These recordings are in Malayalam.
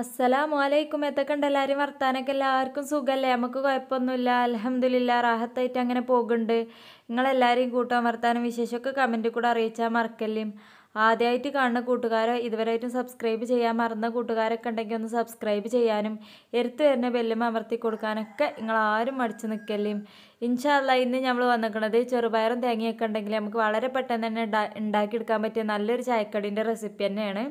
അസ്സലാം വലൈക്കും എത്തൊക്കെയുണ്ട് എല്ലാവരും വർത്താനൊക്കെ എല്ലാവർക്കും സുഖമല്ലേ നമുക്ക് കുഴപ്പമൊന്നുമില്ല അലഹമ്മദില്ല റാഹത്തായിട്ട് അങ്ങനെ പോകുന്നുണ്ട് നിങ്ങളെല്ലാവരെയും കൂട്ടാൻ വർത്താനം വിശേഷമൊക്കെ കമൻറ്റിൽ കൂടെ അറിയിച്ചാൽ മറക്കല്ലേ ആദ്യമായിട്ട് കാണുന്ന കൂട്ടുകാരോ ഇതുവരെയായിട്ടും സബ്സ്ക്രൈബ് ചെയ്യാൻ മറന്ന കൂട്ടുകാരൊക്കെ ഉണ്ടെങ്കിൽ ഒന്ന് സബ്സ്ക്രൈബ് ചെയ്യാനും എടുത്തു വരുന്ന ബെല്ലും അമർത്തി കൊടുക്കാനൊക്കെ നിങ്ങൾ ആരും മടിച്ചു നിൽക്കല്ലേ ഇൻഷാല്ല ഇന്ന് നമ്മൾ വന്നിരിക്കുന്നത് ചെറുപയറും തേങ്ങയൊക്കെ ഉണ്ടെങ്കിൽ നമുക്ക് വളരെ പെട്ടെന്ന് തന്നെ ഉണ്ടാക്കിയെടുക്കാൻ പറ്റിയ നല്ലൊരു ചായക്കടീൻ്റെ റെസിപ്പി തന്നെയാണ്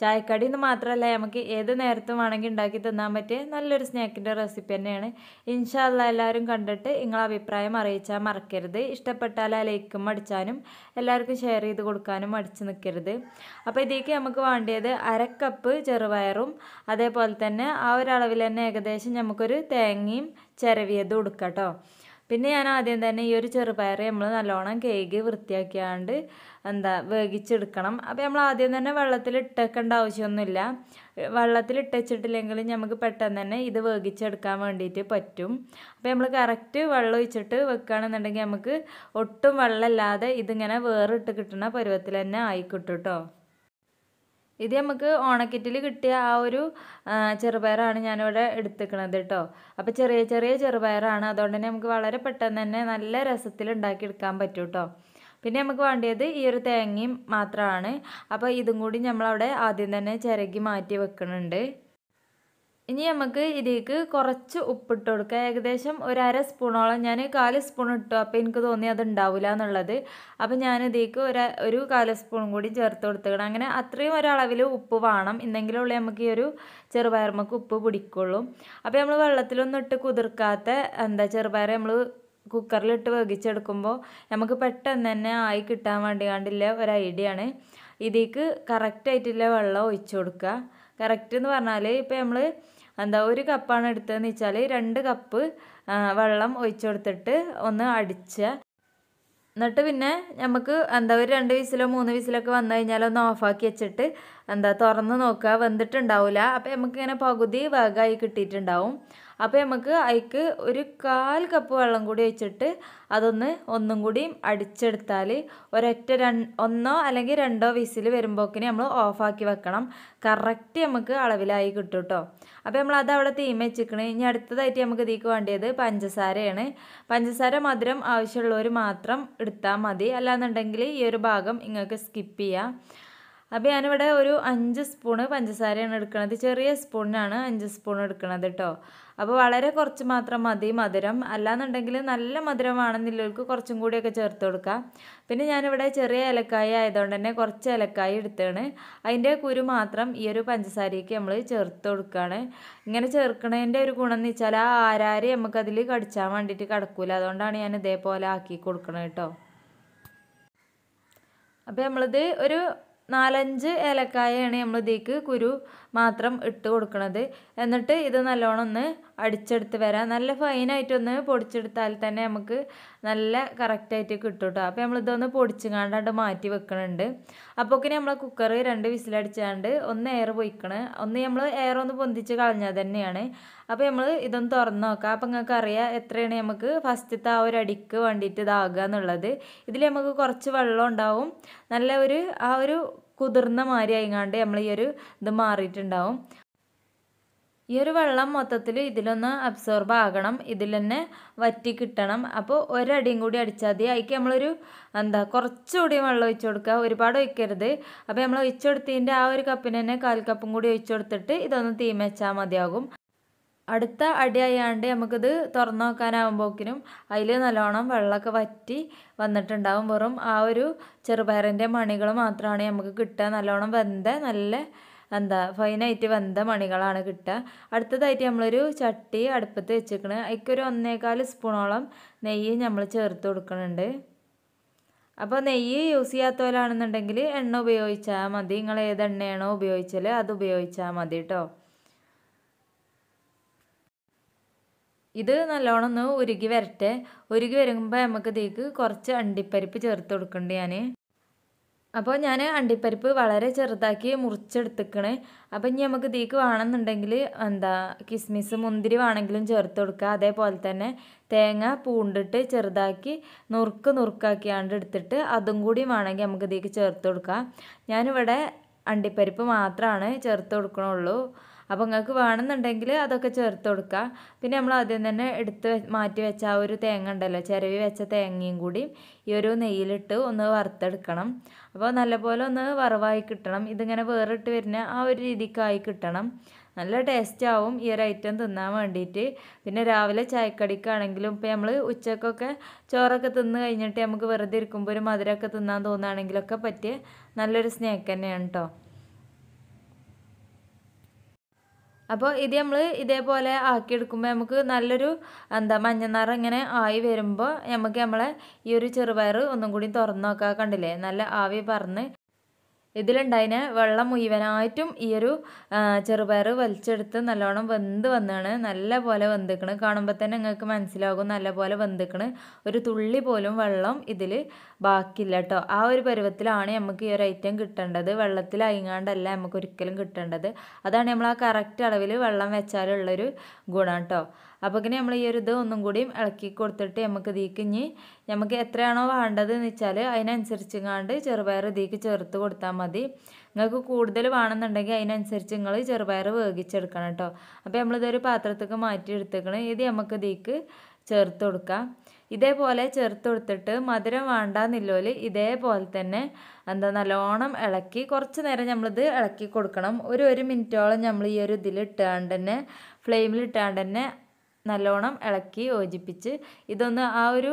ചായക്കടി എന്ന് മാത്രമല്ല നമുക്ക് ഏത് നേരത്തും വേണമെങ്കിൽ ഉണ്ടാക്കി തിന്നാൻ പറ്റിയ നല്ലൊരു സ്നാക്കിൻ്റെ റെസിപ്പി തന്നെയാണ് ഇൻഷാല്ല എല്ലാവരും കണ്ടിട്ട് നിങ്ങളെ അഭിപ്രായം അറിയിച്ചാൽ മറക്കരുത് ഇഷ്ടപ്പെട്ടാൽ ആ ലൈക്കും അടിച്ചാനും എല്ലാവർക്കും ഷെയർ ചെയ്ത് കൊടുക്കാനും അടിച്ചു നിൽക്കരുത് അപ്പോൾ ഇതിലേക്ക് നമുക്ക് വേണ്ടിയത് അരക്കപ്പ് കപ്പ് ചെറുപയറും അതേപോലെ തന്നെ ആ ഒരളവിൽ തന്നെ ഏകദേശം നമുക്കൊരു തേങ്ങയും ചിരവിയതും കൊടുക്കാം കേട്ടോ പിന്നെ ഞാൻ ആദ്യം തന്നെ ഈ ഒരു ചെറുപയർ നമ്മൾ നല്ലോണം കേക്ക് വൃത്തിയാക്കിയാണ്ട് എന്താ വേവിച്ചെടുക്കണം അപ്പോൾ നമ്മൾ ആദ്യം തന്നെ വെള്ളത്തിൽ ഇട്ടേക്കേണ്ട ആവശ്യമൊന്നുമില്ല വെള്ളത്തിൽ ഇട്ടുവെച്ചിട്ടില്ലെങ്കിൽ നമുക്ക് പെട്ടെന്ന് തന്നെ ഇത് വേവിച്ചെടുക്കാൻ വേണ്ടിയിട്ട് പറ്റും അപ്പോൾ നമ്മൾ കറക്റ്റ് വെള്ളം ഒഴിച്ചിട്ട് വെക്കുകയാണെന്നുണ്ടെങ്കിൽ നമുക്ക് ഒട്ടും വെള്ളമില്ലാതെ ഇതിങ്ങനെ വേറിട്ട് കിട്ടുന്ന പരുവത്തിൽ തന്നെ ആയിക്കിട്ടും കേട്ടോ ഇത് നമുക്ക് ഓണക്കിറ്റിൽ കിട്ടിയ ആ ഒരു ചെറുപയറാണ് ഞാനിവിടെ എടുത്തിക്കണത് കേട്ടോ അപ്പോൾ ചെറിയ ചെറിയ ചെറുപയറാണ് അതുകൊണ്ട് തന്നെ നമുക്ക് വളരെ പെട്ടെന്ന് തന്നെ നല്ല രസത്തിൽ എടുക്കാൻ പറ്റും കേട്ടോ പിന്നെ നമുക്ക് വേണ്ടിയത് ഈ ഒരു തേങ്ങയും മാത്രമാണ് അപ്പോൾ ഇതും കൂടി നമ്മളവിടെ ആദ്യം തന്നെ ചിരകി മാറ്റി വെക്കുന്നുണ്ട് ഇനി നമുക്ക് ഇതിലേക്ക് കുറച്ച് ഉപ്പിട്ട് കൊടുക്കുക ഏകദേശം ഒരു അര സ്പൂണോളം ഞാൻ കാല് സ്പൂൺ ഇട്ടു അപ്പോൾ എനിക്ക് തോന്നി അത് ഉണ്ടാവില്ല എന്നുള്ളത് അപ്പോൾ ഞാൻ ഇതിലേക്ക് ഒരു ഒരു കാല് സ്പൂൺ കൂടി ചേർത്ത് കൊടുത്തുക്കണം അങ്ങനെ അത്രയും ഒരളവിൽ ഉപ്പ് വേണം ഇന്നെങ്കിലുള്ള നമുക്ക് ഈ ഒരു ചെറുപയർമ്മക്ക് ഉപ്പ് പിടിക്കുള്ളൂ അപ്പോൾ നമ്മൾ വെള്ളത്തിലൊന്നും ഇട്ട് കുതിർക്കാത്ത എന്താ ചെറുപയർ നമ്മൾ കുക്കറിലിട്ട് വേഗിച്ചെടുക്കുമ്പോൾ നമുക്ക് പെട്ടെന്ന് തന്നെ ആയി കിട്ടാൻ വേണ്ടി കണ്ടില്ല ഒരു ഐഡിയ ആണ് ഇതിലേക്ക് കറക്റ്റായിട്ടുള്ള വെള്ളം ഒഴിച്ചു കൊടുക്കുക കറക്റ്റ് എന്ന് പറഞ്ഞാൽ ഇപ്പോൾ നമ്മൾ എന്താ ഒരു കപ്പാണ് എടുത്തതെന്ന് വെച്ചാൽ രണ്ട് കപ്പ് വെള്ളം ഒഴിച്ചു കൊടുത്തിട്ട് ഒന്ന് അടിച്ച എന്നിട്ട് പിന്നെ നമുക്ക് എന്താ ഒരു രണ്ട് വിസിലോ മൂന്ന് വിസിലൊക്കെ വന്നു കഴിഞ്ഞാൽ ഒന്ന് ഓഫാക്കി വെച്ചിട്ട് എന്താ തുറന്ന് നോക്കുക വന്നിട്ടുണ്ടാവില്ല അപ്പോൾ നമുക്കിങ്ങനെ പകുതി വേഗമായി കിട്ടിയിട്ടുണ്ടാവും അപ്പോൾ നമുക്ക് അതിക്ക് ഒരു കാൽ കപ്പ് വെള്ളം കൂടി വെച്ചിട്ട് അതൊന്ന് ഒന്നും കൂടി അടിച്ചെടുത്താൽ ഒരൊറ്റ ഒന്നോ അല്ലെങ്കിൽ രണ്ടോ വിസിൽ വരുമ്പോക്കിനെ നമ്മൾ ഓഫാക്കി വെക്കണം കറക്റ്റ് നമുക്ക് അളവിലായി കിട്ടും കേട്ടോ അപ്പോൾ നമ്മൾ അത് അവിടെ തീം വെച്ചിക്കണ് ഇനി അടുത്തതായിട്ട് നമുക്ക് ഇതിക്ക് വേണ്ടിയത് പഞ്ചസാരയാണ് പഞ്ചസാര മധുരം ആവശ്യമുള്ളവർ മാത്രം എടുത്താൽ മതി അല്ലാന്നുണ്ടെങ്കിൽ ഈ ഒരു ഭാഗം നിങ്ങൾക്ക് സ്കിപ്പ് ചെയ്യാം അപ്പോൾ ഞാനിവിടെ ഒരു അഞ്ച് സ്പൂണ് പഞ്ചസാരയാണ് എടുക്കുന്നത് ചെറിയ സ്പൂണിനാണ് അഞ്ച് സ്പൂൺ എടുക്കുന്നത് കേട്ടോ അപ്പോൾ വളരെ കുറച്ച് മാത്രം മതി മധുരം അല്ലാന്നുണ്ടെങ്കിൽ നല്ല മധുരമാണെന്നുള്ളവർക്ക് കുറച്ചും കൂടിയൊക്കെ ചേർത്ത് കൊടുക്കാം പിന്നെ ഞാനിവിടെ ചെറിയ ഏലക്കായ ആയതുകൊണ്ട് തന്നെ കുറച്ച് ഏലക്കായ എടുത്താണ് അതിൻ്റെ കുരു മാത്രം ഈ ഒരു പഞ്ചസാരയ്ക്ക് നമ്മൾ ചേർത്ത് കൊടുക്കുകയാണ് ഇങ്ങനെ ചേർക്കണതിൻ്റെ ഒരു ഗുണം എന്ന് വെച്ചാൽ ആ ആരാരി നമുക്കതിൽ കടിച്ചാൻ വേണ്ടിയിട്ട് കിടക്കൂല അതുകൊണ്ടാണ് ഞാൻ ഇതേപോലെ ആക്കി കൊടുക്കണത് കേട്ടോ അപ്പോൾ നമ്മളിത് ഒരു നാലഞ്ച് ഏലക്കായയാണ് നമ്മൾ കുരു മാത്രം ഇട്ട് കൊടുക്കണത് എന്നിട്ട് ഇത് നല്ലോണം ഒന്ന് അടിച്ചെടുത്ത് വരാം നല്ല ഫൈനായിട്ടൊന്ന് പൊടിച്ചെടുത്താൽ തന്നെ നമുക്ക് നല്ല കറക്റ്റായിട്ട് കിട്ടും കേട്ടോ അപ്പോൾ നമ്മളിതൊന്ന് പൊടിച്ചുങ്ങാണ്ട് മാറ്റി വെക്കണുണ്ട് അപ്പോഴൊക്കെ നമ്മളെ കുക്കർ രണ്ട് വിസിലടിച്ചാണ്ട് ഒന്ന് എയർ പൊയ്ക്കണ് ഒന്ന് നമ്മൾ എയർ ഒന്ന് പൊന്തിച്ച് കളഞ്ഞാൽ തന്നെയാണ് അപ്പോൾ നമ്മൾ ഇതൊന്ന് തുറന്ന് നോക്കാം അപ്പോൾ നിങ്ങൾക്ക് അറിയാം എത്രയാണ് നമുക്ക് ഫസ്റ്റത്തെ ആ ഒരു അടിക്ക് വേണ്ടിയിട്ട് ഇതാകുക എന്നുള്ളത് ഇതിൽ നമുക്ക് കുറച്ച് വെള്ളം ഉണ്ടാവും നല്ല ഒരു ആ ഒരു കുതിർന്ന മാതിരി ആയിങ്ങാണ്ട് നമ്മൾ ഈ ഒരു ഇത് മാറിയിട്ടുണ്ടാവും ഈ ഒരു വെള്ളം മൊത്തത്തിൽ ഇതിലൊന്ന് അബ്സോർബ് ആകണം ഇതിൽ തന്നെ വറ്റി കിട്ടണം അപ്പോൾ ഒരടിയും കൂടി അടിച്ചാൽ മതി അതിക്ക് നമ്മളൊരു എന്താ കുറച്ചുകൂടി വെള്ളം ഒഴിച്ചു കൊടുക്കുക ഒരുപാട് ഒഴിക്കരുത് അപ്പോൾ നമ്മൾ ഒഴിച്ചു കൊടുത്തതിൻ്റെ ആ ഒരു കപ്പിന് തന്നെ കാൽ കപ്പും കൂടി ഒഴിച്ചു കൊടുത്തിട്ട് ഇതൊന്ന് തീമച്ചാൽ മതിയാകും അടുത്ത അടിയായാണ്ട് നമുക്കിത് തുറന്നു നോക്കാനാകുമ്പോക്കിനും അതിൽ നല്ലോണം വെള്ളമൊക്കെ വറ്റി വന്നിട്ടുണ്ടാവും വെറും ആ ഒരു ചെറുപയറിൻ്റെ മണികൾ മാത്രമാണ് നമുക്ക് കിട്ടുക നല്ലോണം വെന്ത നല്ല എന്താ ഫൈനായിട്ട് വെന്ത മണികളാണ് കിട്ടുക അടുത്തതായിട്ട് നമ്മളൊരു ചട്ടി അടുപ്പത്ത് വെച്ചിരിക്കണ് അതിക്കൊരു ഒന്നേകാൽ സ്പൂണോളം നെയ്യ് നമ്മൾ ചേർത്ത് കൊടുക്കുന്നുണ്ട് അപ്പോൾ നെയ്യ് യൂസ് ചെയ്യാത്തവരാണെന്നുണ്ടെങ്കിൽ എണ്ണ ഉപയോഗിച്ചാൽ മതി നിങ്ങൾ ഏത് എണ്ണയാണോ ഉപയോഗിച്ചാൽ അത് ഉപയോഗിച്ചാൽ മതി കേട്ടോ ഇത് നല്ലോണം ഒന്ന് ഉരുകി വരട്ടെ ഉരുകി വരുമ്പോൾ നമുക്ക് ഇതിലേക്ക് കുറച്ച് അണ്ടിപ്പരിപ്പ് ചേർത്ത് കൊടുക്കുന്നുണ്ട് ഞാൻ അപ്പോൾ ഞാൻ അണ്ടിപ്പരിപ്പ് വളരെ ചെറുതാക്കി മുറിച്ചെടുത്തിക്കണേ അപ്പോൾ ഇനി നമുക്ക് ഇതിലേക്ക് വേണമെന്നുണ്ടെങ്കിൽ എന്താ കിസ്മിസ് മുന്തിരി വേണമെങ്കിലും ചേർത്ത് കൊടുക്കുക അതേപോലെ തന്നെ തേങ്ങ പൂണ്ടിട്ട് ചെറുതാക്കി നുറുക്ക് നുറുക്കാക്കിയാണ്ട് എടുത്തിട്ട് അതും കൂടി വേണമെങ്കിൽ നമുക്ക് ഇതിലേക്ക് ചേർത്ത് കൊടുക്കാം ഞാനിവിടെ അണ്ടിപ്പരിപ്പ് മാത്രമാണ് ചേർത്ത് കൊടുക്കണുള്ളൂ അപ്പോൾ നിങ്ങൾക്ക് വേണമെന്നുണ്ടെങ്കിൽ അതൊക്കെ ചേർത്ത് കൊടുക്കുക പിന്നെ നമ്മൾ ആദ്യം തന്നെ എടുത്ത് മാറ്റി വെച്ച ആ ഒരു തേങ്ങ ഉണ്ടല്ലോ ചിരവി വെച്ച തേങ്ങയും കൂടി ഈ ഒരു നെയ്യിലിട്ട് ഒന്ന് വറുത്തെടുക്കണം അപ്പോൾ നല്ലപോലെ ഒന്ന് വറവായി കിട്ടണം ഇതിങ്ങനെ വേറിട്ട് വരുന്ന ആ ഒരു രീതിക്കായി കിട്ടണം നല്ല ടേസ്റ്റ് ആവും ഈ ഒരു ഐറ്റം തിന്നാൻ വേണ്ടിയിട്ട് പിന്നെ രാവിലെ ചായക്കടിക്കാണെങ്കിലും ഇപ്പോൾ നമ്മൾ ഉച്ചക്കൊക്കെ ചോറൊക്കെ തിന്ന് കഴിഞ്ഞിട്ട് നമുക്ക് വെറുതെ ഇരിക്കുമ്പോൾ ഒരു മധുരമൊക്കെ തിന്നാൻ തോന്നുകയാണെങ്കിലൊക്കെ പറ്റിയ നല്ലൊരു സ്നാക്ക് തന്നെയാണ് കേട്ടോ അപ്പോൾ ഇത് നമ്മൾ ഇതേപോലെ ആക്കിയെടുക്കുമ്പോൾ നമുക്ക് നല്ലൊരു എന്താ നിറം ഇങ്ങനെ ആയി വരുമ്പോൾ നമുക്ക് നമ്മളെ ഈ ഒരു ചെറുപയർ ഒന്നും കൂടി തുറന്ന് നോക്കുക കണ്ടില്ലേ നല്ല ആവി പറന്ന് ഇതിലുണ്ടായിന് വെള്ളം മുഴുവനായിട്ടും ഈ ഒരു ചെറുപയർ വലിച്ചെടുത്ത് നല്ലോണം വെന്ത് വന്നാണ് നല്ല പോലെ വെന്തിക്കണ് കാണുമ്പോൾ തന്നെ നിങ്ങൾക്ക് മനസ്സിലാകും നല്ല പോലെ വെന്തിക്കണ് ഒരു തുള്ളി പോലും വെള്ളം ഇതിൽ ബാക്കിയില്ല കേട്ടോ ആ ഒരു പരുവത്തിലാണ് നമുക്ക് ഈ ഒരു ഐറ്റം കിട്ടേണ്ടത് വെള്ളത്തിൽ അയങ്ങാണ്ടല്ല നമുക്ക് ഒരിക്കലും കിട്ടേണ്ടത് അതാണ് നമ്മൾ ആ കറക്റ്റ് അളവിൽ വെള്ളം വെച്ചാലുള്ളൊരു ഗുണം കേട്ടോ അപ്പോൾ ഇങ്ങനെ നമ്മൾ ഈ ഒരു ഇത് ഒന്നും കൂടി ഇളക്കി കൊടുത്തിട്ട് നമുക്ക് ഇതിക്ക് ഇനി നമുക്ക് എത്രയാണോ എന്ന് വെച്ചാൽ അതിനനുസരിച്ച് കാണ്ട് ചെറുപയർ ഇതിക്ക് ചേർത്ത് കൊടുത്താൽ മതി നിങ്ങൾക്ക് കൂടുതൽ വേണമെന്നുണ്ടെങ്കിൽ അതിനനുസരിച്ച് നിങ്ങൾ ചെറുപയർ വേഗിച്ചെടുക്കണം കേട്ടോ അപ്പോൾ നമ്മളിതൊരു പാത്രത്തേക്ക് മാറ്റി എടുത്തേക്കണം ഇത് നമുക്ക് ഇതിക്ക് ചേർത്ത് കൊടുക്കാം ഇതേപോലെ ചേർത്ത് കൊടുത്തിട്ട് മധുരം വേണ്ടാന്നില്ലോല് ഇതേപോലെ തന്നെ എന്താ നല്ലോണം ഇളക്കി കുറച്ച് നേരം നമ്മളിത് ഇളക്കി കൊടുക്കണം ഒരു ഒരു മിനിറ്റോളം നമ്മൾ ഈ ഒരു ഇതിലിട്ടാണ്ട് തന്നെ ഫ്ലെയിമിലിട്ടാണ്ട് തന്നെ നല്ലോണം ഇളക്കി യോജിപ്പിച്ച് ഇതൊന്ന് ആ ഒരു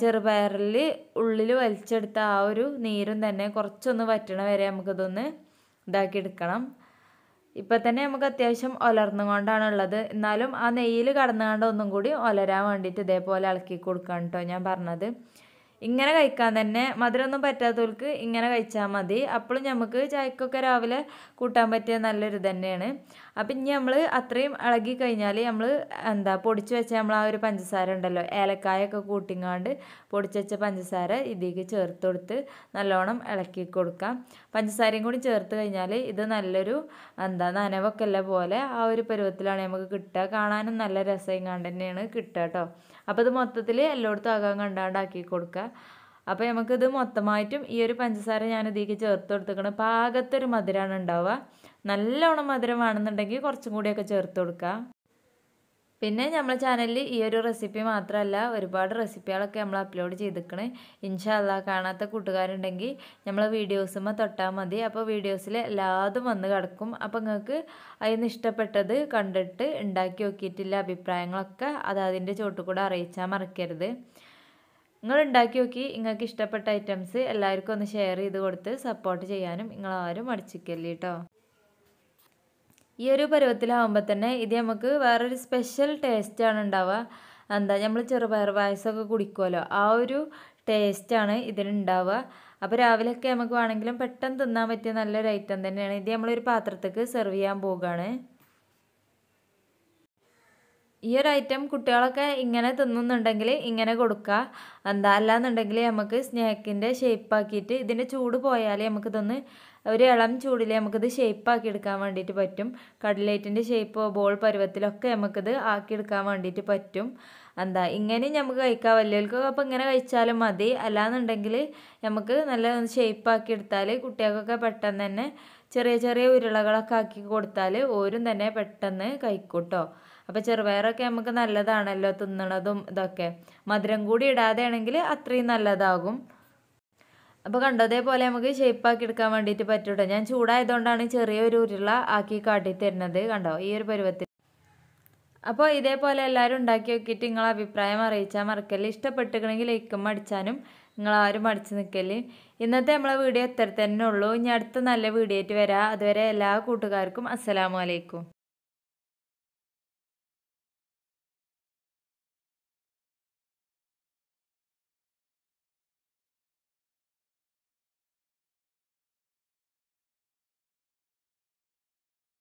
ചെറുപയറിൽ ഉള്ളിൽ വലിച്ചെടുത്ത ആ ഒരു നീരും തന്നെ കുറച്ചൊന്ന് വറ്റണ വരെ നമുക്കിതൊന്ന് ഇതാക്കിയെടുക്കണം ഇപ്പം തന്നെ നമുക്ക് അത്യാവശ്യം ഒലർന്നുകൊണ്ടാണ് ഉള്ളത് എന്നാലും ആ നെയ്യിൽ കടന്നുകൊണ്ട് ഒന്നും കൂടി ഒലരാൻ വേണ്ടിയിട്ട് ഇതേപോലെ ഇളക്കി കൊടുക്കണം കേട്ടോ ഞാൻ പറഞ്ഞത് ഇങ്ങനെ കഴിക്കാൻ തന്നെ മധുരമൊന്നും പറ്റാത്തവർക്ക് ഇങ്ങനെ കഴിച്ചാൽ മതി അപ്പോഴും നമുക്ക് ചായക്കൊക്കെ രാവിലെ കൂട്ടാൻ പറ്റിയ നല്ലൊരു തന്നെയാണ് അപ്പം ഇനി നമ്മൾ അത്രയും ഇളകി കഴിഞ്ഞാൽ നമ്മൾ എന്താ പൊടിച്ച് വെച്ച നമ്മൾ ആ ഒരു പഞ്ചസാര ഉണ്ടല്ലോ ഏലക്കായൊക്കെ കൂട്ടിങ്ങാണ്ട് പൊടിച്ച് വെച്ച പഞ്ചസാര ഇതിലേക്ക് ചേർത്ത് കൊടുത്ത് നല്ലോണം ഇളക്കി കൊടുക്കാം പഞ്ചസാരയും കൂടി ചേർത്ത് കഴിഞ്ഞാൽ ഇത് നല്ലൊരു എന്താ നനവൊക്കെ ഉള്ള പോലെ ആ ഒരു പരുവത്തിലാണ് നമുക്ക് കിട്ടുക കാണാനും നല്ല രസം ഇങ്ങാണ്ട് തന്നെയാണ് കിട്ടുക കേട്ടോ അപ്പോൾ ഇത് മൊത്തത്തിൽ എല്ലായിടത്തും അകം കണ്ടാണ്ടാക്കി കൊടുക്കുക അപ്പോൾ നമുക്കിത് മൊത്തമായിട്ടും ഈ ഒരു പഞ്ചസാര ഞാൻ ഇതിലേക്ക് ചേർത്ത് കൊടുത്തേക്കണം പാകത്തൊരു മധുരമാണ് ഉണ്ടാവുക നല്ലോണം മധുരം വേണമെന്നുണ്ടെങ്കിൽ കുറച്ചും കൂടിയൊക്കെ ചേർത്ത് കൊടുക്കുക പിന്നെ നമ്മളെ ചാനലിൽ ഈ ഒരു റെസിപ്പി മാത്രമല്ല ഒരുപാട് റെസിപ്പികളൊക്കെ നമ്മൾ അപ്ലോഡ് ചെയ്തിരിക്കണേ ഇൻഷാല്ല കാണാത്ത കൂട്ടുകാരുണ്ടെങ്കിൽ നമ്മളെ വീഡിയോസുമ്മ തൊട്ടാൽ മതി അപ്പോൾ വീഡിയോസിൽ എല്ലാതും വന്ന് കിടക്കും അപ്പോൾ നിങ്ങൾക്ക് അതിന് ഇഷ്ടപ്പെട്ടത് കണ്ടിട്ട് ഉണ്ടാക്കി നോക്കിയിട്ടില്ല അഭിപ്രായങ്ങളൊക്കെ അത് അതിൻ്റെ ചോട്ടുകൂടെ അറിയിച്ചാൽ മറക്കരുത് നിങ്ങൾ ഉണ്ടാക്കി നോക്കി നിങ്ങൾക്ക് ഇഷ്ടപ്പെട്ട ഐറ്റംസ് എല്ലാവർക്കും ഒന്ന് ഷെയർ ചെയ്ത് കൊടുത്ത് സപ്പോർട്ട് ചെയ്യാനും നിങ്ങളാരും അടിച്ചിക്കല്ലേ കേട്ടോ ഈ ഒരു പരുവത്തിലാവുമ്പോൾ തന്നെ ഇത് നമുക്ക് വേറൊരു സ്പെഷ്യൽ ടേസ്റ്റാണ് ഉണ്ടാവുക എന്താ നമ്മൾ ചെറുപയർ പായസമൊക്കെ കുടിക്കുമല്ലോ ആ ഒരു ടേസ്റ്റാണ് ഇതിനുണ്ടാവുക അപ്പോൾ രാവിലെയൊക്കെ നമുക്ക് വേണമെങ്കിലും പെട്ടെന്ന് തിന്നാൻ പറ്റിയ നല്ലൊരു ഐറ്റം തന്നെയാണ് ഇത് നമ്മളൊരു പാത്രത്തേക്ക് സെർവ് ചെയ്യാൻ പോവുകയാണ് ഈ ഒരു ഐറ്റം കുട്ടികളൊക്കെ ഇങ്ങനെ തിന്നുന്നുണ്ടെങ്കിൽ ഇങ്ങനെ കൊടുക്കുക എന്താ അല്ലാന്നുണ്ടെങ്കിൽ നമുക്ക് സ്നാക്കിൻ്റെ ഷേപ്പാക്കിയിട്ട് ഇതിൻ്റെ ചൂട് പോയാലേ നമുക്ക് ഒരു ഇളം ചൂടിൽ നമുക്കിത് ഷേപ്പാക്കി എടുക്കാൻ വേണ്ടിയിട്ട് പറ്റും കടലേറ്റിൻ്റെ ഷേപ്പോ ബോൾ പരുവത്തിലൊക്കെ നമുക്കിത് ആക്കിയെടുക്കാൻ വേണ്ടിയിട്ട് പറ്റും എന്താ ഇങ്ങനെ നമുക്ക് കഴിക്കാൻ വലിയവർക്ക് അപ്പോൾ ഇങ്ങനെ കഴിച്ചാലും മതി അല്ലാന്നുണ്ടെങ്കിൽ നമുക്ക് നല്ല ഷേപ്പാക്കി എടുത്താൽ കുട്ടികൾക്കൊക്കെ പെട്ടെന്ന് തന്നെ ചെറിയ ചെറിയ ഉരുളകളൊക്കെ ആക്കി കൊടുത്താൽ ഓരും തന്നെ പെട്ടെന്ന് കഴിക്കൂട്ടോ അപ്പോൾ ചെറുപയറൊക്കെ നമുക്ക് നല്ലതാണല്ലോ തിന്നണതും ഇതൊക്കെ മധുരം കൂടി ഇടാതെയാണെങ്കിൽ അത്രയും നല്ലതാകും അപ്പോൾ കണ്ടതേപോലെ നമുക്ക് ഷേപ്പാക്കി എടുക്കാൻ വേണ്ടിയിട്ട് പറ്റൂട്ടോ ഞാൻ ചൂടായതുകൊണ്ടാണ് ചെറിയൊരു ഉരുള ആക്കി കാട്ടി തരുന്നത് കണ്ടോ ഈ ഒരു പരുവത്തിൽ അപ്പോൾ ഇതേപോലെ എല്ലാവരും ഉണ്ടാക്കി നോക്കിയിട്ട് നിങ്ങളെ അഭിപ്രായം അറിയിച്ചാൽ മറക്കല്ലേ ഇഷ്ടപ്പെട്ടിരിക്കണമെങ്കിൽ ലൈക്കും അടിച്ചാനും നിങ്ങളാരും അടിച്ചു നിൽക്കല് ഇന്നത്തെ നമ്മളെ വീഡിയോ ഇത്ര തന്നെ ഉള്ളൂ ഇനി അടുത്ത നല്ല വീഡിയോ ആയിട്ട് വരാം അതുവരെ എല്ലാ കൂട്ടുകാർക്കും അസ്സലാമലൈക്കും